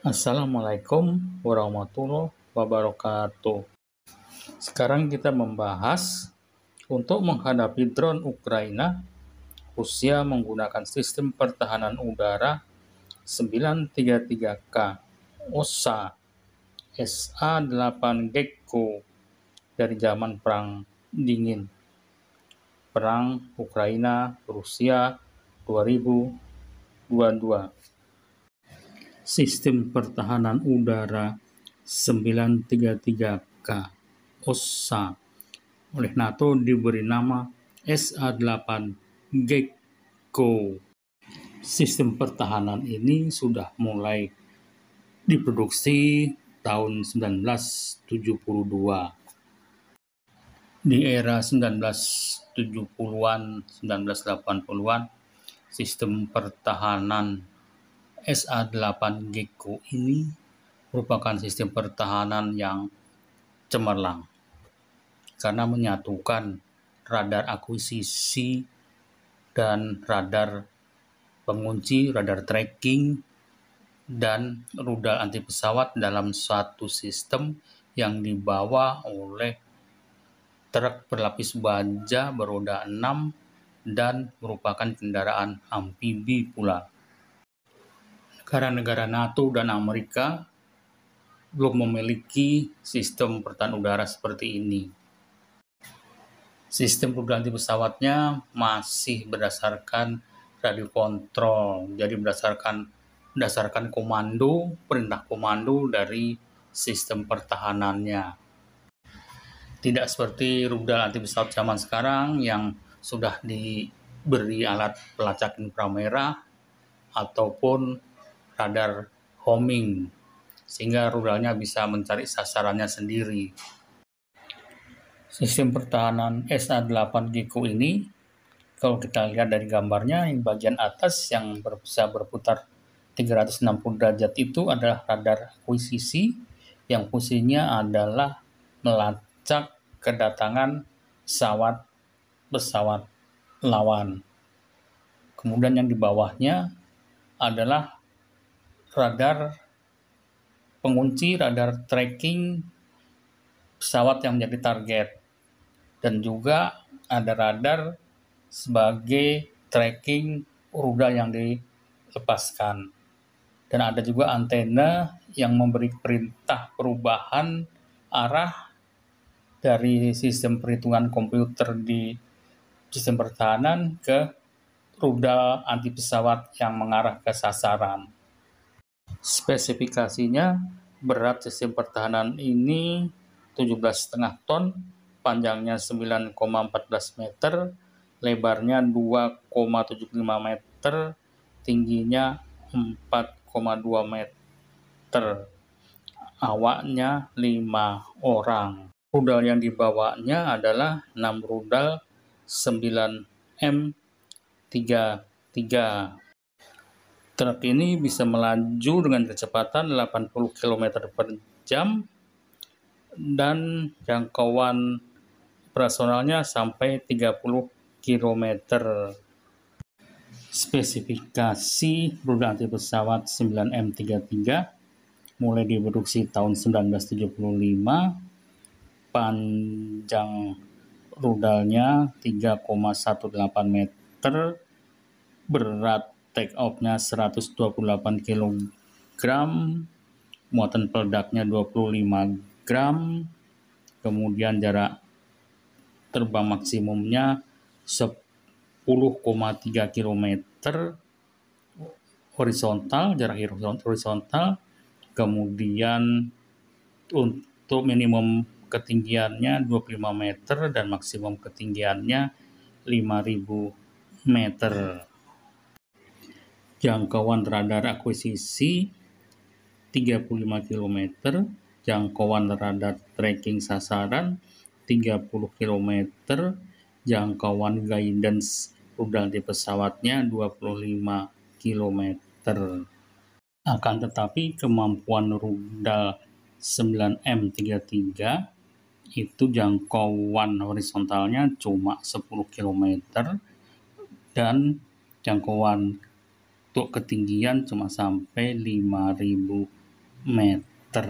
Assalamualaikum warahmatullahi wabarakatuh. Sekarang kita membahas untuk menghadapi drone Ukraina, Rusia menggunakan sistem pertahanan udara 933K OSA SA-8 Gecko dari zaman Perang Dingin. Perang Ukraina-Rusia 2022. Sistem Pertahanan Udara 933K OSA oleh NATO diberi nama SA-8 Gecko. Sistem pertahanan ini sudah mulai diproduksi tahun 1972. Di era 1970-an, 1980-an, sistem pertahanan SA-8 Gecko ini merupakan sistem pertahanan yang cemerlang karena menyatukan radar akuisisi dan radar pengunci, radar tracking, dan rudal anti pesawat dalam satu sistem yang dibawa oleh truk berlapis baja beroda 6 dan merupakan kendaraan amfibi pula negara-negara NATO dan Amerika belum memiliki sistem pertahanan udara seperti ini. Sistem pengganti pesawatnya masih berdasarkan radio kontrol, jadi berdasarkan berdasarkan komando, perintah komando dari sistem pertahanannya. Tidak seperti rudal anti pesawat zaman sekarang yang sudah diberi alat pelacak inframerah ataupun radar homing sehingga rudalnya bisa mencari sasarannya sendiri. Sistem pertahanan SA-8 giku ini kalau kita lihat dari gambarnya yang bagian atas yang bisa berputar 360 derajat itu adalah radar akuisisi yang fungsinya adalah melacak kedatangan pesawat pesawat lawan. Kemudian yang di bawahnya adalah radar pengunci, radar tracking pesawat yang menjadi target. Dan juga ada radar sebagai tracking rudal yang dilepaskan. Dan ada juga antena yang memberi perintah perubahan arah dari sistem perhitungan komputer di sistem pertahanan ke rudal anti pesawat yang mengarah ke sasaran. Spesifikasinya berat sistem pertahanan ini 17,5 ton, panjangnya 9,14 meter, lebarnya 2,75 meter, tingginya 4,2 meter. Awaknya 5 orang. Rudal yang dibawanya adalah 6 rudal 9M33 Truk ini bisa melaju dengan kecepatan 80 km per jam dan jangkauan operasionalnya sampai 30 km. Spesifikasi rudal anti pesawat 9M33 mulai diproduksi tahun 1975 panjang rudalnya 3,18 meter berat take off-nya 128 kg, muatan peledaknya 25 gram, kemudian jarak terbang maksimumnya 10,3 km horizontal, jarak horizontal, kemudian untuk minimum ketinggiannya 25 meter dan maksimum ketinggiannya 5000 meter jangkauan radar akuisisi 35 km, jangkauan radar tracking sasaran 30 km, jangkauan guidance rudal di pesawatnya 25 km. Akan tetapi kemampuan rudal 9M33 itu jangkauan horizontalnya cuma 10 km dan jangkauan untuk ketinggian cuma sampai 5000 meter.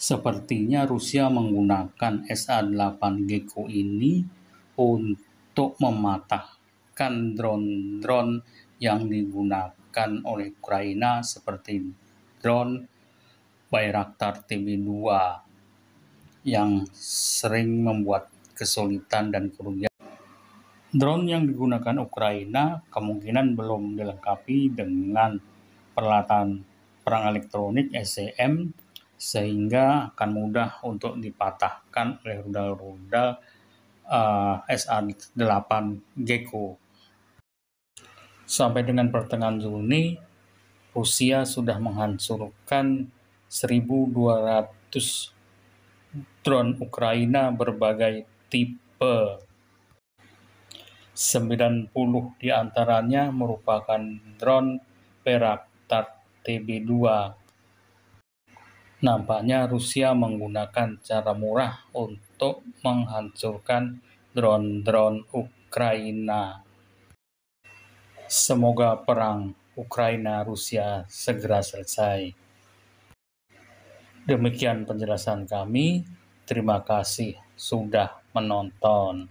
Sepertinya Rusia menggunakan SA-8 Gecko ini untuk mematahkan drone-drone yang digunakan oleh Ukraina seperti drone Bayraktar TB2 yang sering membuat kesulitan dan kerugian Drone yang digunakan Ukraina kemungkinan belum dilengkapi dengan peralatan perang elektronik SCM sehingga akan mudah untuk dipatahkan oleh rudal-rudal uh, eh, SR-8 Gecko. Sampai dengan pertengahan Juni, Rusia sudah menghancurkan 1.200 drone Ukraina berbagai tipe 90 diantaranya merupakan drone Peraptar TB2. Nampaknya Rusia menggunakan cara murah untuk menghancurkan drone-drone Ukraina. Semoga perang Ukraina-Rusia segera selesai. Demikian penjelasan kami. Terima kasih sudah menonton.